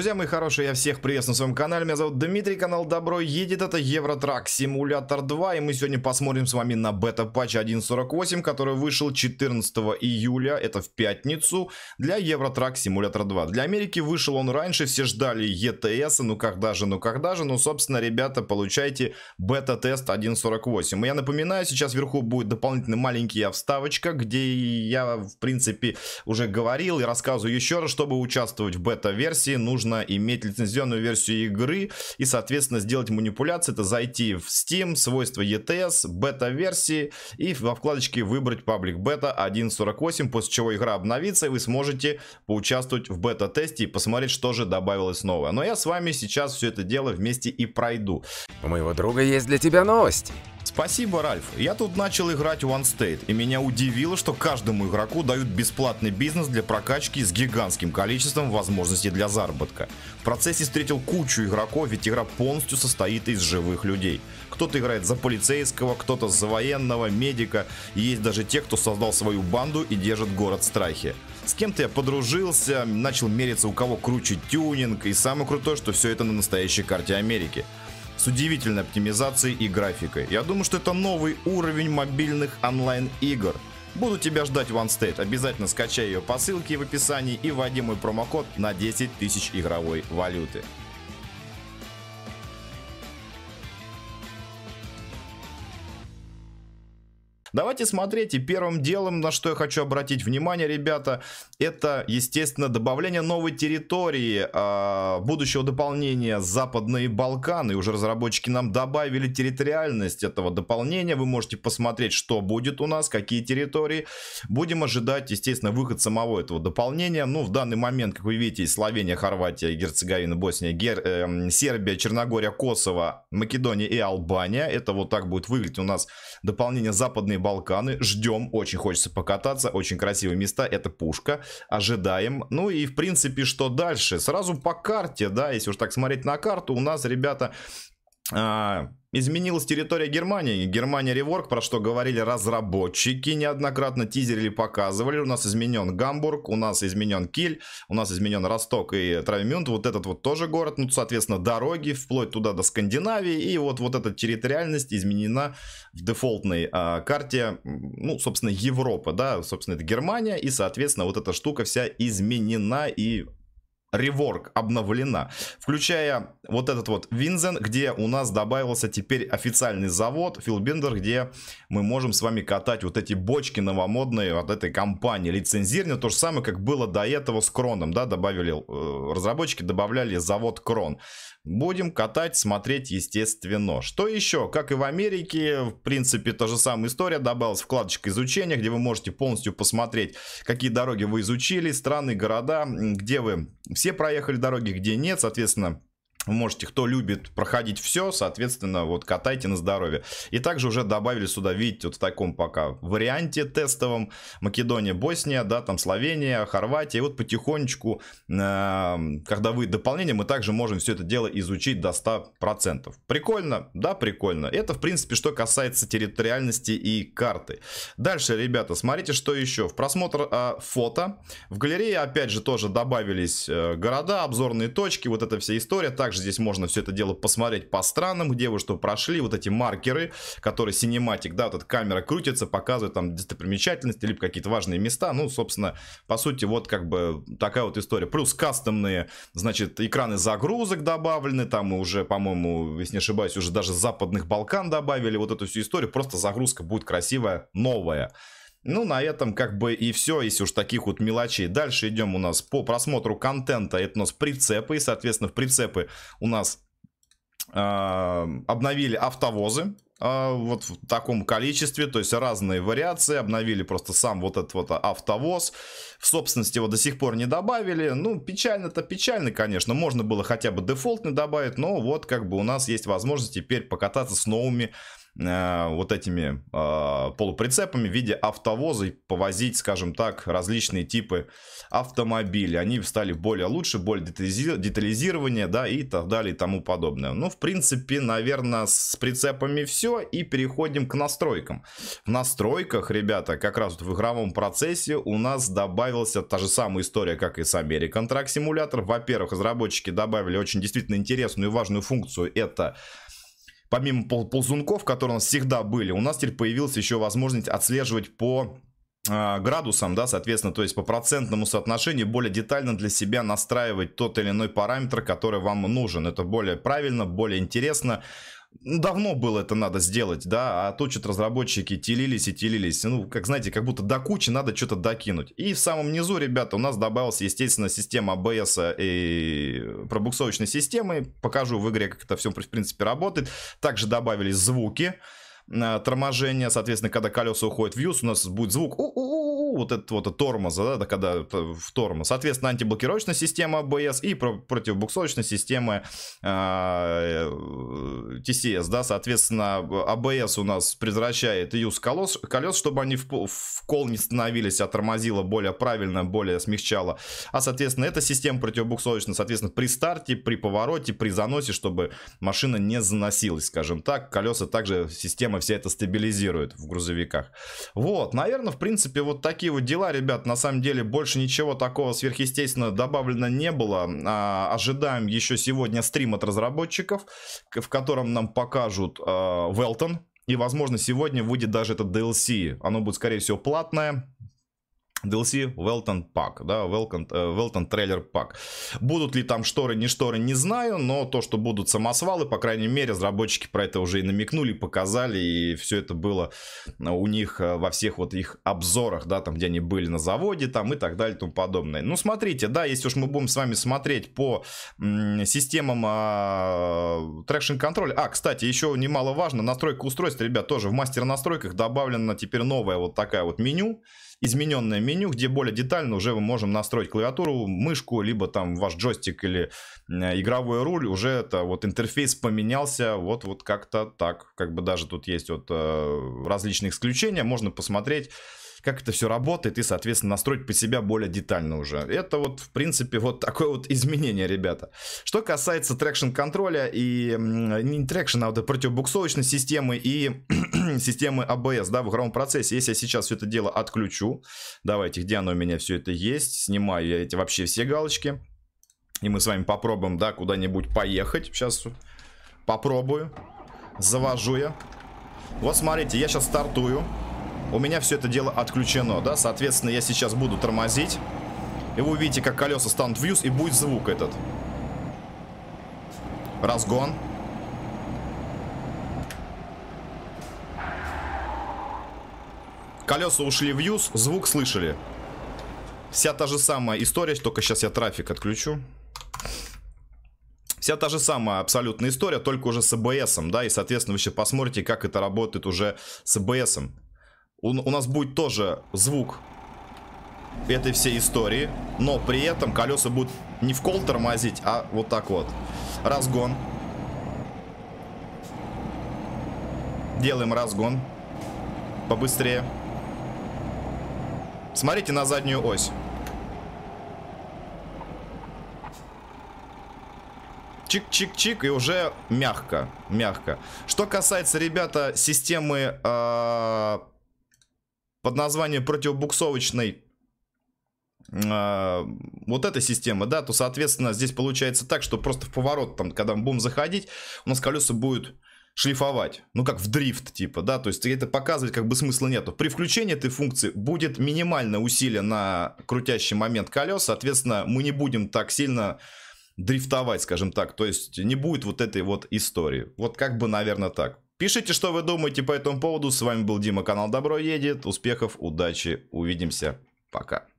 Друзья мои хорошие, я всех приветствую на своем канале. Меня зовут Дмитрий, канал Добро едет. Это Евротрак Симулятор 2. И мы сегодня посмотрим с вами на бета-патч 1.48, который вышел 14 июля, это в пятницу, для Евротрак Симулятор 2. Для Америки вышел он раньше, все ждали ETS, ну когда же, ну когда же. Ну, собственно, ребята, получайте бета-тест 1.48. И я напоминаю, сейчас вверху будет дополнительно маленькая вставочка, где я, в принципе, уже говорил и рассказываю еще раз, чтобы участвовать в бета-версии, нужно нужно иметь лицензионную версию игры и, соответственно, сделать манипуляции. Это зайти в Steam, свойства ETS, бета-версии и во вкладочке выбрать паблик бета 1.48, после чего игра обновится, и вы сможете поучаствовать в бета-тесте и посмотреть, что же добавилось новое. Но ну, а я с вами сейчас все это дело вместе и пройду. У моего друга есть для тебя новости. Спасибо, Ральф. Я тут начал играть One State, и меня удивило, что каждому игроку дают бесплатный бизнес для прокачки с гигантским количеством возможностей для заработка. В процессе встретил кучу игроков, ведь игра полностью состоит из живых людей. Кто-то играет за полицейского, кто-то за военного, медика, и есть даже те, кто создал свою банду и держит город в страхе. С кем-то я подружился, начал мериться, у кого круче тюнинг, и самое крутое, что все это на настоящей карте Америки с удивительной оптимизацией и графикой. Я думаю, что это новый уровень мобильных онлайн-игр. Буду тебя ждать в OneState. Обязательно скачай ее по ссылке в описании и вводи мой промокод на 10 тысяч игровой валюты. Давайте смотреть, и первым делом, на что я хочу обратить внимание, ребята, это, естественно, добавление новой территории э, будущего дополнения Западные Балканы. Уже разработчики нам добавили территориальность этого дополнения. Вы можете посмотреть, что будет у нас, какие территории. Будем ожидать, естественно, выход самого этого дополнения. Ну, в данный момент, как вы видите, Словения, Хорватия, Герцеговина, Босния, Гер... э, Сербия, Черногория, Косово, Македония и Албания. Это вот так будет выглядеть у нас дополнение Западные Балканы. Ждем, очень хочется покататься, очень красивые места, это пушка. Ожидаем. Ну и в принципе, что дальше? Сразу по карте, да, если уж так смотреть на карту, у нас, ребята, а, изменилась территория Германии. Германия реворк, про что говорили разработчики неоднократно, тизерили, показывали. У нас изменен Гамбург, у нас изменен Киль, у нас изменен Росток и Травмюнд. Вот этот вот тоже город, ну, соответственно, дороги вплоть туда до Скандинавии. И вот, вот эта территориальность изменена в дефолтной а, карте, ну, собственно, Европа, да, собственно, это Германия. И, соответственно, вот эта штука вся изменена и реворк обновлена, включая вот этот вот Винзен, где у нас добавился теперь официальный завод Филбендер, где мы можем с вами катать вот эти бочки новомодные от этой компании лицензированные, то же самое, как было до этого с Кроном, да, добавили, э, разработчики добавляли завод Крон. Будем катать, смотреть, естественно. Что еще? Как и в Америке, в принципе, та же самая история. Добавилась вкладочка изучения, где вы можете полностью посмотреть, какие дороги вы изучили, страны, города, где вы все проехали дороги, где нет, соответственно, можете, кто любит проходить все, соответственно, вот катайте на здоровье. И также уже добавили сюда, видите, вот в таком пока варианте тестовом Македония, Босния, да, там Словения, Хорватия. И вот потихонечку, э, когда вы, дополнение, мы также можем все это дело изучить до 100%. Прикольно? Да, прикольно. Это, в принципе, что касается территориальности и карты. Дальше, ребята, смотрите, что еще. В просмотр э, фото. В галерее, опять же, тоже добавились э, города, обзорные точки, вот эта вся история. так. Также здесь можно все это дело посмотреть по странам, где вы что прошли. Вот эти маркеры, которые синематик, да, вот эта камера крутится, показывает там достопримечательности, либо какие-то важные места. Ну, собственно, по сути, вот как бы такая вот история. Плюс кастомные, значит, экраны загрузок добавлены. Там уже, по-моему, если не ошибаюсь, уже даже западных Балкан добавили. Вот эту всю историю. Просто загрузка будет красивая, новая. Ну, на этом как бы и все, если уж таких вот мелочей. Дальше идем у нас по просмотру контента. Это у нас прицепы, и, соответственно, в прицепы у нас а, обновили автовозы а, вот в таком количестве, то есть разные вариации, обновили просто сам вот этот вот автовоз, в собственности его до сих пор не добавили, ну печально-то печально, конечно, можно было хотя бы дефолтный добавить, но вот как бы у нас есть возможность теперь покататься с новыми Э, вот этими э, полуприцепами в виде автовоза и повозить, скажем так, различные типы автомобилей. Они стали более лучше, более детализирование, да, и так далее и тому подобное. Ну, в принципе, наверное, с прицепами все, и переходим к настройкам. В настройках, ребята, как раз вот в игровом процессе у нас добавилась та же самая история, как и с American Track Simulator. Во-первых, разработчики добавили очень действительно интересную и важную функцию, это помимо пол ползунков, которые у нас всегда были, у нас теперь появилась еще возможность отслеживать по а, градусам, да, соответственно, то есть по процентному соотношению более детально для себя настраивать тот или иной параметр, который вам нужен. Это более правильно, более интересно, ну, давно было это надо сделать, да, а тут что-то разработчики телились и телились, ну, как знаете, как будто до кучи надо что-то докинуть. И в самом низу, ребята, у нас добавилась, естественно, система ABS э, и пробуксовочной системы, покажу в игре, как это все, в принципе, работает. Также добавились звуки, э, торможение, соответственно, когда колеса уходят в юз, у нас будет звук у -у -у ну, вот этот вот э, тормоза, да, когда в тормоз. Соответственно, антиблокировочная система ABS и про противоблоксовочная система а, э, TCS, да, соответственно, ABS у нас превращает юз колес, колес чтобы они в, в кол не становились, а тормозило более правильно, более смягчало. А, соответственно, эта система противобуксовочная, соответственно, при старте, при повороте, при заносе, чтобы машина не заносилась, скажем так, колеса также, система вся это стабилизирует в грузовиках. Вот, наверное, в принципе, вот так такие вот дела, ребят. На самом деле больше ничего такого сверхъестественного добавлено не было. А, ожидаем еще сегодня стрим от разработчиков, в котором нам покажут а, Велтон. И, возможно, сегодня выйдет даже этот DLC. Оно будет, скорее всего, платное. DLC Велтон Pack, да, э, Велтон Trailer Pack. Будут ли там шторы, не шторы, не знаю, но то, что будут самосвалы, по крайней мере, разработчики про это уже и намекнули, показали, и все это было э, у них э, во всех вот их обзорах, да, там, где они были на заводе, там, и так далее, и тому подобное. Ну, смотрите, да, если уж мы будем с вами смотреть по системам а, трекшн-контроля, а, кстати, еще немаловажно, настройка устройств, ребят, тоже в мастер-настройках добавлена теперь новая вот такая вот меню, измененное меню, меню, где более детально уже мы можем настроить клавиатуру, мышку, либо там ваш джойстик или игровой руль. Уже это вот интерфейс поменялся вот, вот как-то так. Как бы даже тут есть вот э, различные исключения. Можно посмотреть, как это все работает и, соответственно, настроить по себя более детально уже. Это вот, в принципе, вот такое вот изменение, ребята. Что касается трекшн-контроля и не трекшн, а вот противобуксовочной системы и системы ABS, а да, в игровом процессе. Если я сейчас все это дело отключу, давайте, где оно у меня все это есть, снимаю я эти вообще все галочки. И мы с вами попробуем, да, куда-нибудь поехать. Сейчас попробую. Завожу я. Вот смотрите, я сейчас стартую у меня все это дело отключено, да, соответственно, я сейчас буду тормозить, и вы увидите, как колеса станут вьюз, и будет звук этот. Разгон. Колеса ушли в юз, звук слышали. Вся та же самая история, только сейчас я трафик отключу. Вся та же самая абсолютная история, только уже с АБСом, да, и, соответственно, вы еще посмотрите, как это работает уже с АБСом у, у нас будет тоже звук этой всей истории, но при этом колеса будут не в кол тормозить, а вот так вот. Разгон. Делаем разгон. Побыстрее. Смотрите на заднюю ось. Чик-чик-чик, и уже мягко, мягко. Что касается, ребята, системы... Э под названием противобуксовочной а, вот этой системы, да, то, соответственно, здесь получается так, что просто в поворот, там, когда мы будем заходить, у нас колеса будут шлифовать. Ну, как в дрифт, типа, да, то есть это показывать как бы смысла нету. При включении этой функции будет минимальное усилие на крутящий момент колес, соответственно, мы не будем так сильно дрифтовать, скажем так, то есть не будет вот этой вот истории. Вот как бы, наверное, так. Пишите, что вы думаете по этому поводу. С вами был Дима, канал Добро Едет. Успехов, удачи, увидимся. Пока.